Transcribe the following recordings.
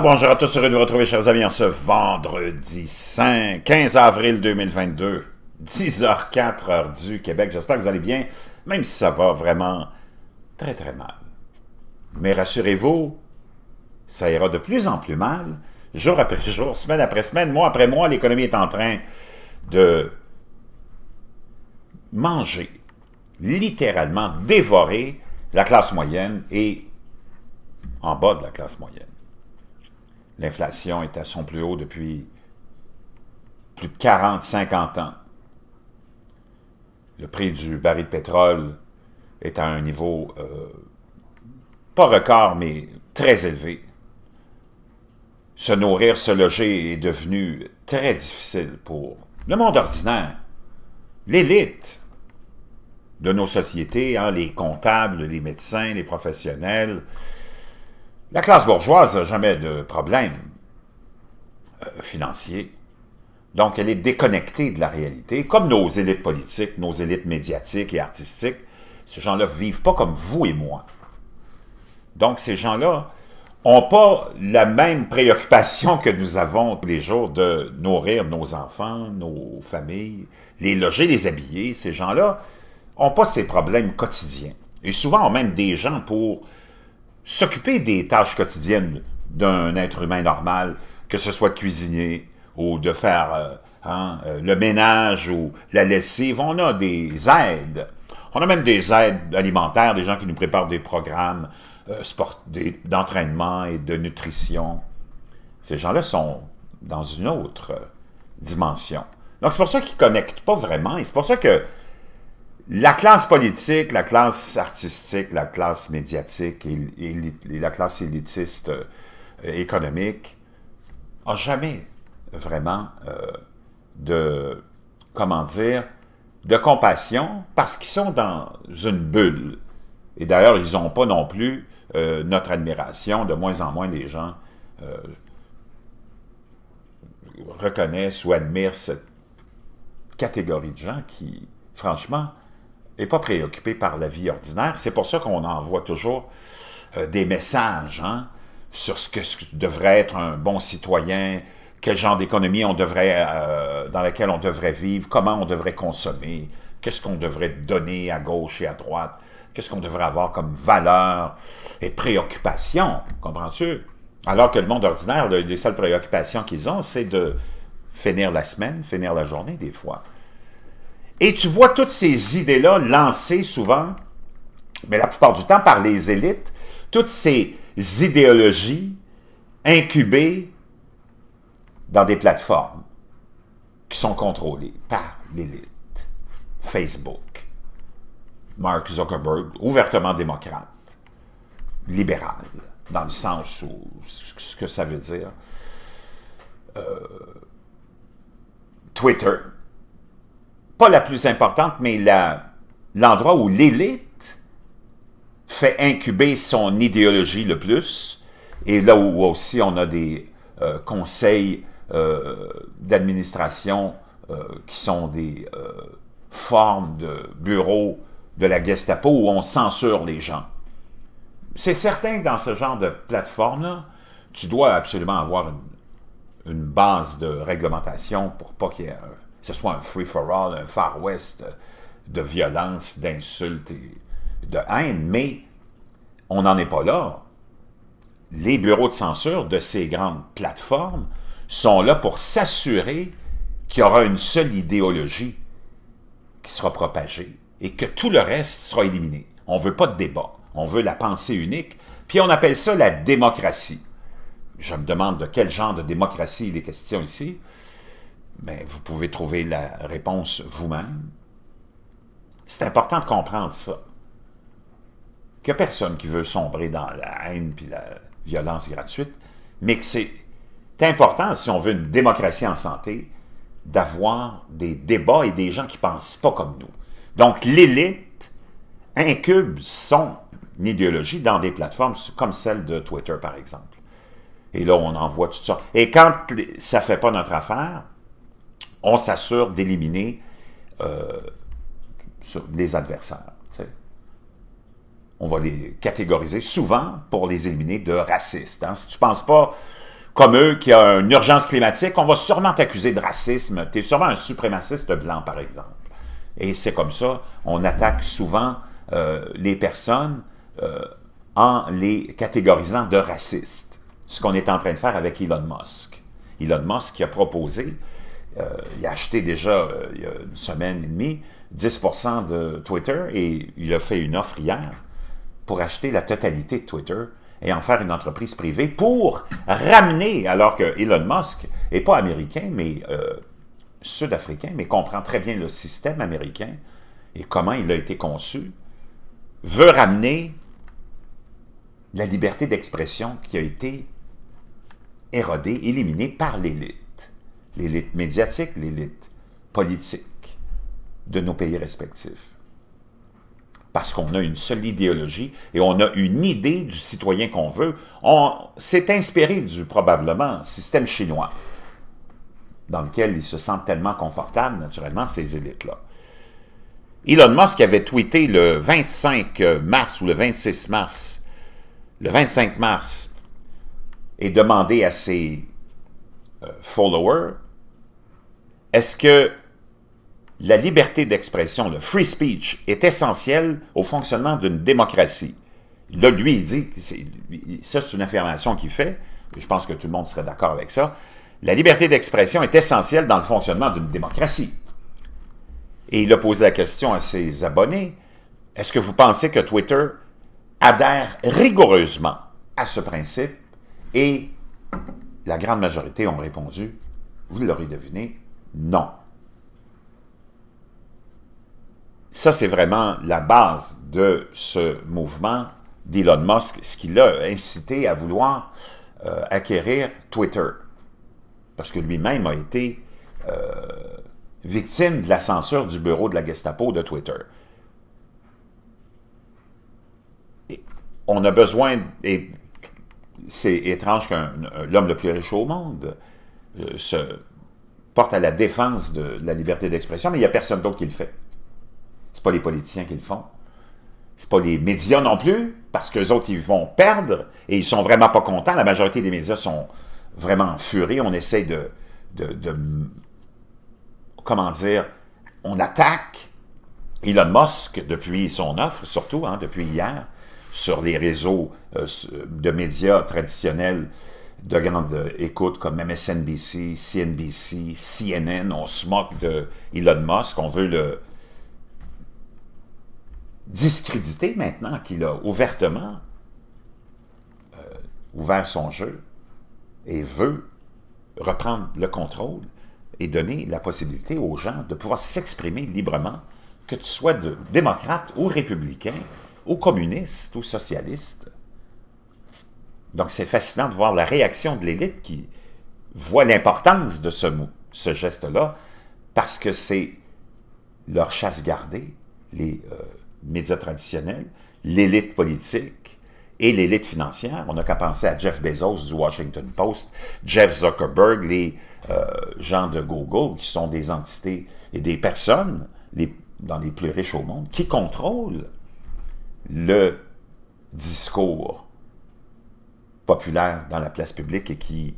bonjour à tous, heureux de vous retrouver, chers amis, en ce vendredi 5, 15 avril 2022, 10h04 du Québec. J'espère que vous allez bien, même si ça va vraiment très très mal. Mais rassurez-vous, ça ira de plus en plus mal, jour après jour, semaine après semaine, mois après mois, l'économie est en train de manger, littéralement dévorer la classe moyenne et en bas de la classe moyenne. L'inflation est à son plus haut depuis plus de 40-50 ans. Le prix du baril de pétrole est à un niveau, euh, pas record, mais très élevé. Se nourrir, se loger est devenu très difficile pour le monde ordinaire, l'élite de nos sociétés, hein, les comptables, les médecins, les professionnels, la classe bourgeoise n'a jamais de problème euh, financier. Donc, elle est déconnectée de la réalité, comme nos élites politiques, nos élites médiatiques et artistiques. Ces gens-là ne vivent pas comme vous et moi. Donc, ces gens-là n'ont pas la même préoccupation que nous avons tous les jours de nourrir nos enfants, nos familles, les loger, les habiller. Ces gens-là n'ont pas ces problèmes quotidiens. Et souvent, même des gens pour s'occuper des tâches quotidiennes d'un être humain normal, que ce soit de cuisiner ou de faire euh, hein, euh, le ménage ou la lessive, on a des aides. On a même des aides alimentaires, des gens qui nous préparent des programmes euh, d'entraînement et de nutrition. Ces gens-là sont dans une autre dimension. Donc c'est pour ça qu'ils ne connectent pas vraiment et c'est pour ça que la classe politique, la classe artistique, la classe médiatique et, la classe élitiste euh, économique n'ont jamais vraiment euh, de, comment dire, de compassion parce qu'ils sont dans une bulle. Et d'ailleurs, ils n'ont pas non plus euh, notre admiration. De moins en moins, les gens reconnaissent ou admirent cette catégorie de gens qui, franchement, et pas préoccupé par la vie ordinaire. C'est pour ça qu'on envoie toujours euh, des messages hein, sur ce que, devrait être un bon citoyen, quel genre d'économie on devrait, euh, dans laquelle on devrait vivre, comment on devrait consommer, qu'est-ce qu'on devrait donner à gauche et à droite, qu'est-ce qu'on devrait avoir comme valeur et préoccupation, comprends-tu? Alors que le monde ordinaire, les seules préoccupations qu'ils ont, c'est de finir la semaine, finir la journée des fois. Et tu vois toutes ces idées-là lancées souvent, mais la plupart du temps par les élites, toutes ces idéologies incubées dans des plateformes qui sont contrôlées par l'élite. Facebook, Mark Zuckerberg, ouvertement démocrate, libéral, dans le sens où ce que ça veut dire. Euh, Twitter, pas la plus importante, mais l'endroit où l'élite fait incuber son idéologie le plus, et là où aussi on a des euh, conseils euh, d'administration euh, qui sont des formes de bureaux de la Gestapo où on censure les gens. C'est certain que dans ce genre de plateforme-là, tu dois absolument avoir une, une base de réglementation pour pas qu'il y ait ce soit un free-for-all, un Far West de violence, d'insultes et de haine, mais on n'en est pas là. Les bureaux de censure de ces grandes plateformes sont là pour s'assurer qu'il y aura une seule idéologie qui sera propagée et que tout le reste sera éliminé. On ne veut pas de débat, on veut la pensée unique, puis on appelle ça la démocratie. Je me demande de quel genre de démocratie il est question ici. Ben, vous pouvez trouver la réponse vous-même. C'est important de comprendre ça. a personne qui veut sombrer dans la haine puis la violence gratuite, mais que c'est important, si on veut une démocratie en santé, d'avoir des débats et des gens qui ne pensent pas comme nous. Donc, l'élite incube son idéologie dans des plateformes comme celle de Twitter, par exemple. Et là, on en voit tout ça. Et quand ça ne fait pas notre affaire, on s'assure d'éliminer euh, les adversaires. On va les catégoriser souvent pour les éliminer de racistes. Hein. Si tu ne penses pas comme eux qu'il y a une urgence climatique, on va sûrement t'accuser de racisme. Tu es sûrement un suprémaciste blanc, par exemple. Et c'est comme ça, on attaque souvent euh, les personnes euh, en les catégorisant de racistes. Ce qu'on est en train de faire avec Elon Musk. Elon Musk qui a proposé euh, il a acheté déjà, euh, il y a une semaine et demie, 10 de Twitter et il a fait une offre hier pour acheter la totalité de Twitter et en faire une entreprise privée pour ramener, alors que Elon Musk n'est pas américain, mais euh, sud-africain, mais comprend très bien le système américain et comment il a été conçu, veut ramener la liberté d'expression qui a été érodée, éliminée par l'élite l'élite médiatique, l'élite politique de nos pays respectifs. Parce qu'on a une seule idéologie et on a une idée du citoyen qu'on veut. On s'est inspiré du, probablement, système chinois, dans lequel ils se sentent tellement confortables, naturellement, ces élites-là. Elon Musk avait tweeté le 25 mars ou le 26 mars, le 25 mars, et demandé à ses euh, followers est-ce que la liberté d'expression, le free speech, est essentielle au fonctionnement d'une démocratie? Là, lui, il dit, ça c'est une affirmation qu'il fait, et je pense que tout le monde serait d'accord avec ça, la liberté d'expression est essentielle dans le fonctionnement d'une démocratie. Et il a posé la question à ses abonnés, est-ce que vous pensez que Twitter adhère rigoureusement à ce principe? Et la grande majorité ont répondu, vous l'aurez deviné, non. Ça, c'est vraiment la base de ce mouvement d'Elon Musk, ce qui l'a incité à vouloir euh, acquérir Twitter. Parce que lui-même a été euh, victime de la censure du bureau de la Gestapo de Twitter. on a besoin, et c'est étrange qu'un l'homme le plus riche au monde, euh, se porte à la défense de, la liberté d'expression, mais il n'y a personne d'autre qui le fait. C'est pas les politiciens qui le font. C'est pas les médias non plus, parce que autres, ils vont perdre et ils sont vraiment pas contents. La majorité des médias sont vraiment furés. On essaie de, comment dire, on attaque Elon Musk depuis son offre, surtout hein, depuis hier, sur les réseaux euh, de médias traditionnels de grandes écoutes comme MSNBC, CNBC, CNN. On se moque de Elon Musk. On veut le discréditer maintenant qu'il a ouvertement euh, ouvert son jeu et veut reprendre le contrôle et donner la possibilité aux gens de pouvoir s'exprimer librement, que tu sois démocrate ou républicain, ou communiste ou socialiste. Donc, c'est fascinant de voir la réaction de l'élite qui voit l'importance de ce mot, ce geste-là, parce que c'est leur chasse gardée, les euh, médias traditionnels, l'élite politique et l'élite financière. On n'a qu'à penser à Jeff Bezos du Washington Post, Jeff Zuckerberg, les euh, gens de Google, qui sont des entités et des personnes dans les plus riches au monde, qui contrôlent le discours populaire dans la place publique et qui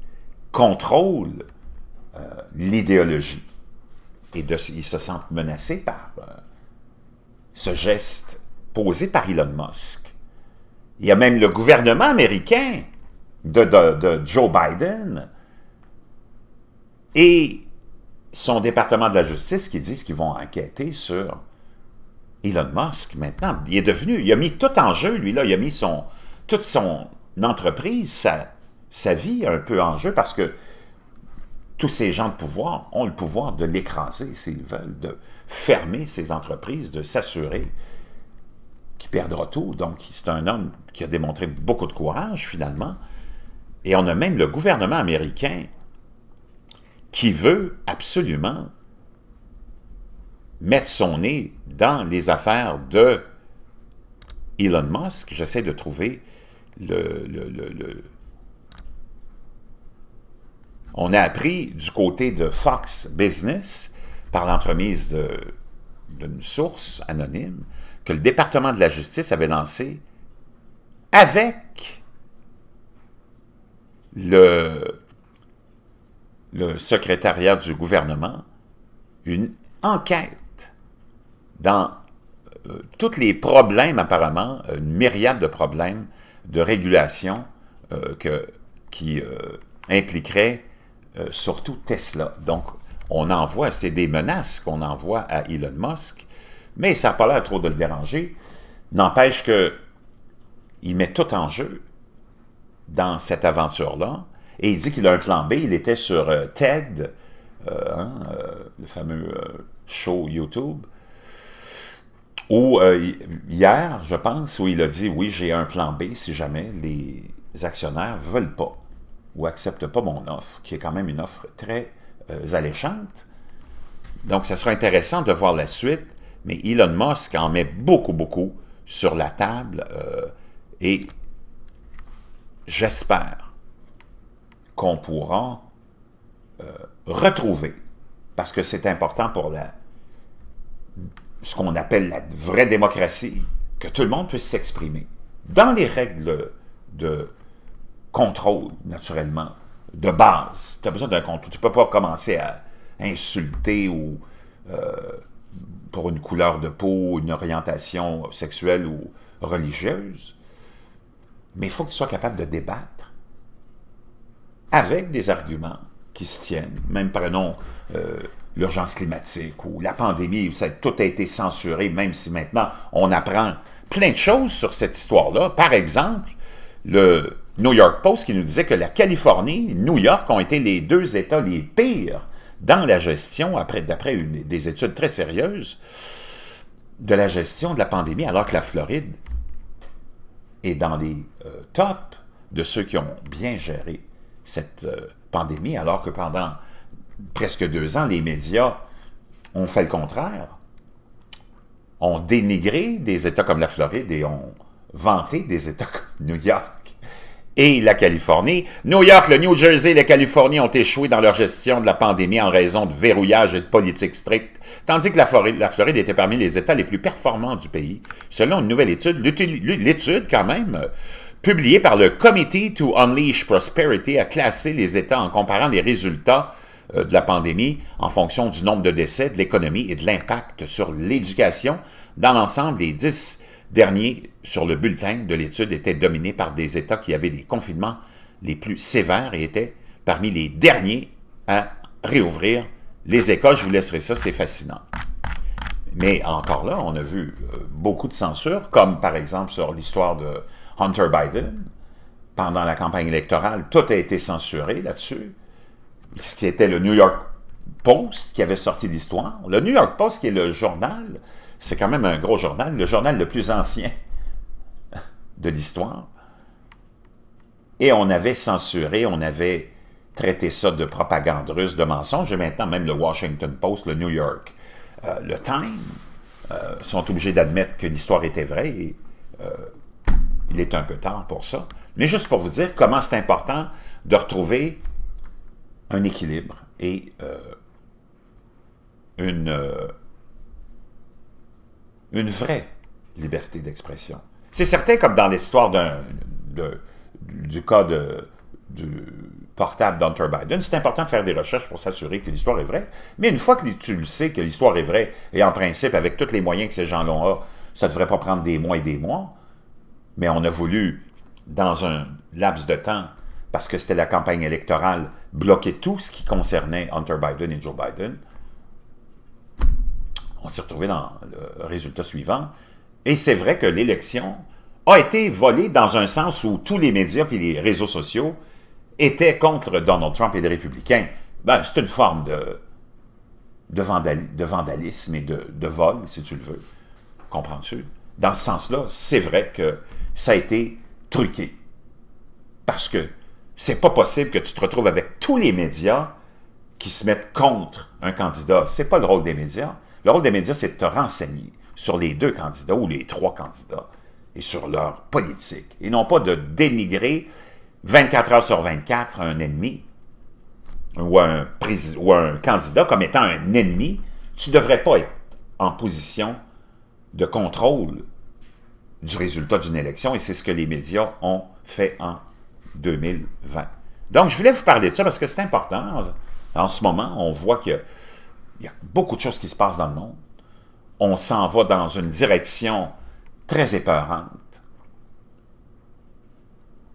contrôle euh, l'idéologie. Et de, ils se sentent menacés par euh, ce geste posé par Elon Musk. Il y a même le gouvernement américain de, Joe Biden et son département de la justice qui disent qu'ils vont enquêter sur Elon Musk maintenant. Il est devenu, il a mis tout en jeu, lui, là. Il a mis son, toute son, entreprise, sa, sa vie est un peu en jeu parce que tous ces gens de pouvoir ont le pouvoir de l'écraser s'ils veulent, de fermer ces entreprises, de s'assurer qu'il perdra tout. Donc, c'est un homme qui a démontré beaucoup de courage, finalement. Et on a même le gouvernement américain qui veut absolument mettre son nez dans les affaires de Elon Musk. J'essaie de trouver on a appris du côté de Fox Business, par l'entremise d'une source anonyme, que le département de la justice avait lancé avec le, secrétariat du gouvernement une enquête dans euh, tous les problèmes, apparemment, une myriade de problèmes de régulation euh, qui euh, impliquerait euh, surtout Tesla. Donc, on envoie, c'est des menaces qu'on envoie à Elon Musk, mais ça n'a pas l'air trop de le déranger. N'empêche que il met tout en jeu dans cette aventure-là, et il dit qu'il a un plan B, il était sur TED, hein, le fameux show YouTube, ou euh, hier, je pense, où il a dit oui, j'ai un plan B si jamais les actionnaires ne veulent pas ou acceptent pas mon offre, qui est quand même une offre très euh, alléchante. Donc, ça sera intéressant de voir la suite, mais Elon Musk en met beaucoup, beaucoup sur la table euh, et j'espère qu'on pourra retrouver, parce que c'est important pour la ce qu'on appelle la vraie démocratie, que tout le monde puisse s'exprimer dans les règles de contrôle, naturellement, de base. Tu as besoin d'un contrôle. Tu ne peux pas commencer à insulter ou euh, pour une couleur de peau, une orientation sexuelle ou religieuse. Mais il faut que soit capable de débattre avec des arguments qui se tiennent, même par nom euh, l'urgence climatique ou la pandémie, tout a été censuré, même si maintenant on apprend plein de choses sur cette histoire-là. Par exemple, le New York Post qui nous disait que la Californie, et New York ont été les deux États les pires dans la gestion, après, d'après des études très sérieuses, de la gestion de la pandémie, alors que la Floride est dans les euh, tops de ceux qui ont bien géré cette euh, pandémie, alors que pendant presque deux ans, les médias ont fait le contraire. Ont dénigré des États comme la Floride et ont vanté des États comme New York et la Californie. New York, le New Jersey et la Californie ont échoué dans leur gestion de la pandémie en raison de verrouillages et de politiques strictes, tandis que la Floride, la Floride était parmi les États les plus performants du pays, selon une nouvelle étude, l'étude quand même publiée par le Committee to Unleash Prosperity a classé les États en comparant les résultats euh, de la pandémie en fonction du nombre de décès, de l'économie et de l'impact sur l'éducation. Dans l'ensemble, les dix derniers sur le bulletin de l'étude étaient dominés par des États qui avaient les confinements les plus sévères et étaient parmi les derniers à réouvrir les écoles. Je vous laisserai ça, c'est fascinant. Mais encore là, on a vu euh, beaucoup de censure, comme par exemple sur l'histoire de Hunter Biden. Pendant la campagne électorale, tout a été censuré là-dessus ce qui était le New York Post qui avait sorti l'histoire. Le New York Post, qui est le journal, c'est quand même un gros journal, le journal le plus ancien de l'histoire. Et on avait censuré, on avait traité ça de propagande russe, de mensonge, et maintenant même le Washington Post, le New York, euh, le Time, euh, sont obligés d'admettre que l'histoire était vraie, euh, il est un peu tard pour ça. Mais juste pour vous dire comment c'est important de retrouver un équilibre et euh, une, euh, une vraie liberté d'expression. C'est certain, comme dans l'histoire du cas de, du portable d'Hunter Biden, c'est important de faire des recherches pour s'assurer que l'histoire est vraie. Mais une fois que tu le sais que l'histoire est vraie, et en principe, avec tous les moyens que ces gens-là ça ne devrait pas prendre des mois et des mois, mais on a voulu, dans un laps de temps parce que c'était la campagne électorale, bloquer tout ce qui concernait Hunter Biden et Joe Biden. On s'est retrouvé dans le résultat suivant. Et c'est vrai que l'élection a été volée dans un sens où tous les médias et les réseaux sociaux étaient contre Donald Trump et les républicains. Ben, c'est une forme de, de, vandalisme et de, de, vol, si tu le veux. Comprends-tu? Dans ce sens-là, c'est vrai que ça a été truqué. Parce que c'est pas possible que tu te retrouves avec tous les médias qui se mettent contre un candidat. C'est pas le rôle des médias. Le rôle des médias, c'est de te renseigner sur les deux candidats ou les trois candidats et sur leur politique, et non pas de dénigrer 24 heures sur 24 un ennemi ou un, ou un candidat comme étant un ennemi. Tu ne devrais pas être en position de contrôle du résultat d'une élection, et c'est ce que les médias ont fait en 2020. Donc, je voulais vous parler de ça parce que c'est important. En ce moment, on voit qu'il y, a beaucoup de choses qui se passent dans le monde. On s'en va dans une direction très épeurante.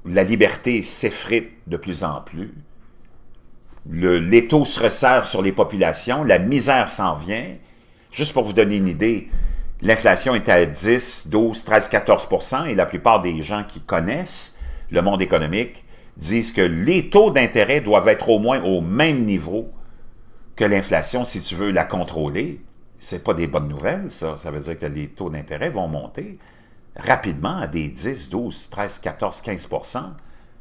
La liberté s'effrite de plus en plus. L'étau se resserre sur les populations. La misère s'en vient. Juste pour vous donner une idée, l'inflation est à 10, 12, 13, 14 et la plupart des gens qui connaissent le monde économique, disent que les taux d'intérêt doivent être au moins au même niveau que l'inflation si tu veux la contrôler. Ce n'est pas des bonnes nouvelles, ça. Ça veut dire que les taux d'intérêt vont monter rapidement à des 10, 12, 13, 14, 15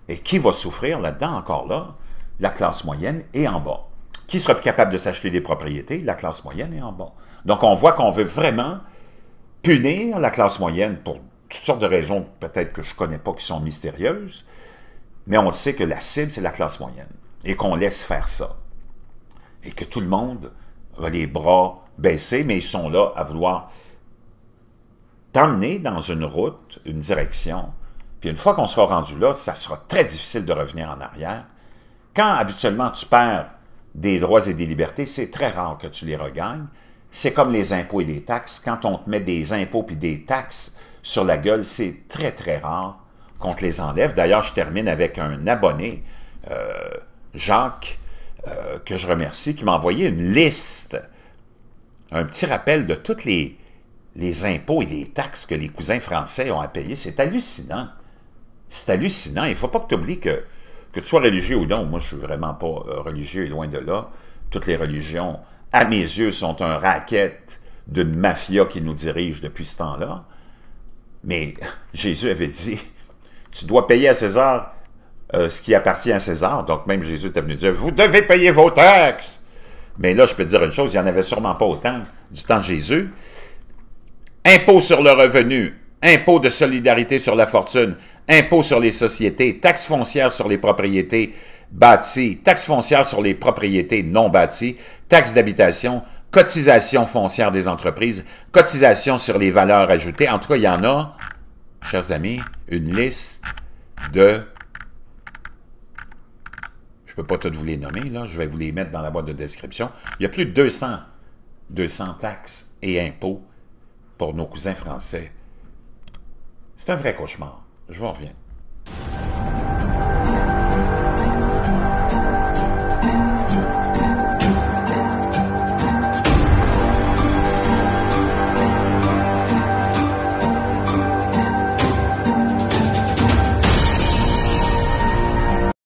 Et qui va souffrir là-dedans encore là? La classe moyenne et en bas. Qui sera capable de s'acheter des propriétés? La classe moyenne et en bas. Donc on voit qu'on veut vraiment punir la classe moyenne pour toutes sortes de raisons peut-être que je ne connais pas qui sont mystérieuses, mais on sait que la cible, c'est la classe moyenne et qu'on laisse faire ça. Et que tout le monde a les bras baissés, mais ils sont là à vouloir t'emmener dans une route, une direction. Puis une fois qu'on sera rendu là, ça sera très difficile de revenir en arrière. Quand habituellement tu perds des droits et des libertés, c'est très rare que tu les regagnes. C'est comme les impôts et les taxes. Quand on te met des impôts puis des taxes sur la gueule, c'est très, très rare qu'on te les enlève. D'ailleurs, je termine avec un abonné, euh, Jacques, euh, que je remercie, qui m'a envoyé une liste, un petit rappel de toutes les, les impôts et les taxes que les cousins français ont à payer. C'est hallucinant. C'est hallucinant. Il ne faut pas que tu oublies que, que tu sois religieux ou non. Moi, je ne suis vraiment pas euh, religieux et loin de là. Toutes les religions, à mes yeux, sont un racket d'une mafia qui nous dirige depuis ce temps-là. Mais Jésus avait dit, tu dois payer à César euh, ce qui appartient à César. Donc même Jésus était venu dire, vous devez payer vos taxes. Mais là, je peux dire une chose, il n'y en avait sûrement pas autant du temps de Jésus. Impôt sur le revenu, impôt de solidarité sur la fortune, impôt sur les sociétés, taxes foncière sur les propriétés bâties, taxe foncière sur les propriétés non bâties, taxe d'habitation, cotisation foncière des entreprises, cotisation sur les valeurs ajoutées. En tout cas, il y en a, chers amis, une liste de... Je ne peux pas toutes vous les nommer, là. je vais vous les mettre dans la boîte de description. Il y a plus de 200, 200 taxes et impôts pour nos cousins français. C'est un vrai cauchemar. Je vous reviens.